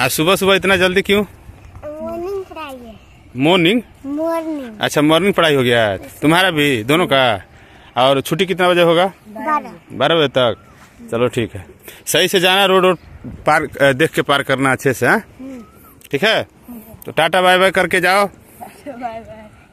आज सुबह सुबह इतना जल्दी क्यों मॉर्निंग पढ़ाई मॉर्निंग मॉर्निंग अच्छा मॉर्निंग पढ़ाई हो गया तुम्हारा भी दोनों का और छुट्टी कितना बजे होगा बारह बजे तक चलो ठीक है सही से जाना रोड रोड पार देख के पार करना अच्छे से हाँ? हम्म। ठीक है तो टाटा बाय बाय करके जाओ बाय बाय